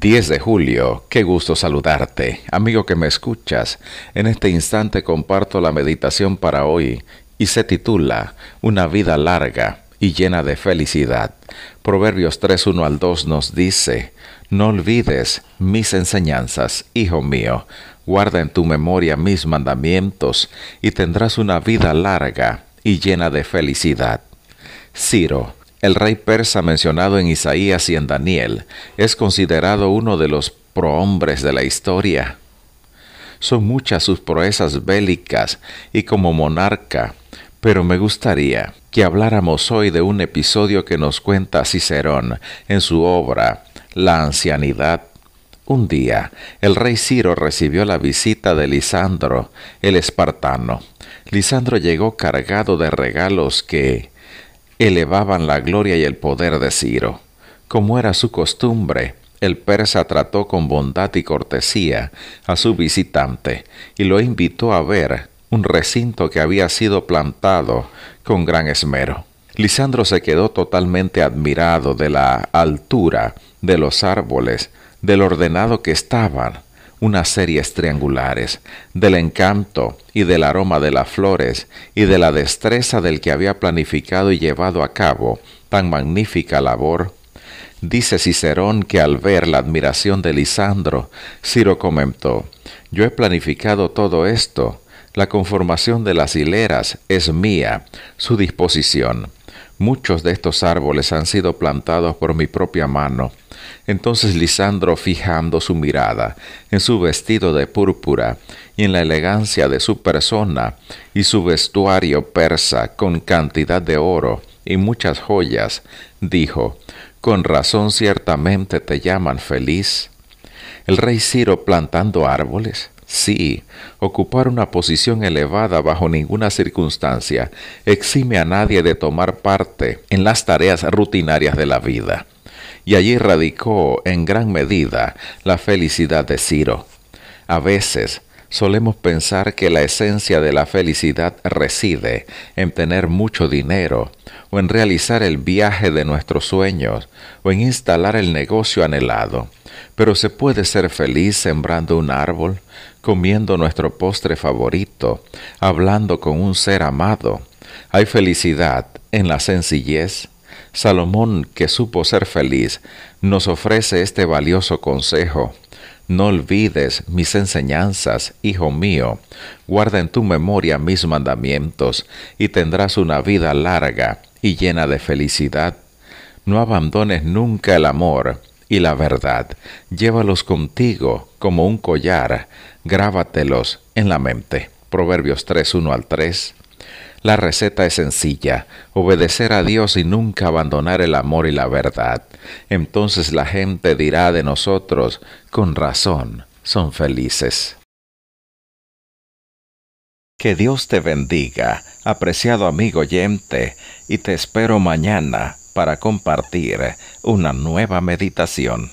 10 de julio, qué gusto saludarte, amigo que me escuchas. En este instante comparto la meditación para hoy y se titula Una vida larga y llena de felicidad. Proverbios 3, 1 al 2 nos dice, No olvides mis enseñanzas, hijo mío, guarda en tu memoria mis mandamientos y tendrás una vida larga y llena de felicidad. Ciro el rey persa mencionado en Isaías y en Daniel es considerado uno de los prohombres de la historia. Son muchas sus proezas bélicas y como monarca, pero me gustaría que habláramos hoy de un episodio que nos cuenta Cicerón en su obra La ancianidad. Un día, el rey Ciro recibió la visita de Lisandro, el espartano. Lisandro llegó cargado de regalos que elevaban la gloria y el poder de Ciro. Como era su costumbre, el persa trató con bondad y cortesía a su visitante y lo invitó a ver un recinto que había sido plantado con gran esmero. Lisandro se quedó totalmente admirado de la altura de los árboles, del ordenado que estaban, unas series triangulares, del encanto y del aroma de las flores y de la destreza del que había planificado y llevado a cabo tan magnífica labor. Dice Cicerón que al ver la admiración de Lisandro, Ciro comentó, Yo he planificado todo esto, la conformación de las hileras es mía, su disposición. Muchos de estos árboles han sido plantados por mi propia mano entonces Lisandro, fijando su mirada en su vestido de púrpura y en la elegancia de su persona y su vestuario persa con cantidad de oro y muchas joyas, dijo, Con razón ciertamente te llaman feliz. El rey Ciro plantando árboles, Sí, ocupar una posición elevada bajo ninguna circunstancia exime a nadie de tomar parte en las tareas rutinarias de la vida y allí radicó en gran medida la felicidad de Ciro. A veces solemos pensar que la esencia de la felicidad reside en tener mucho dinero, o en realizar el viaje de nuestros sueños, o en instalar el negocio anhelado. Pero se puede ser feliz sembrando un árbol, comiendo nuestro postre favorito, hablando con un ser amado. Hay felicidad en la sencillez, Salomón, que supo ser feliz, nos ofrece este valioso consejo. No olvides mis enseñanzas, hijo mío. Guarda en tu memoria mis mandamientos, y tendrás una vida larga y llena de felicidad. No abandones nunca el amor y la verdad. Llévalos contigo como un collar. Grábatelos en la mente. Proverbios 3, al 3. La receta es sencilla, obedecer a Dios y nunca abandonar el amor y la verdad. Entonces la gente dirá de nosotros, con razón, son felices. Que Dios te bendiga, apreciado amigo oyente, y te espero mañana para compartir una nueva meditación.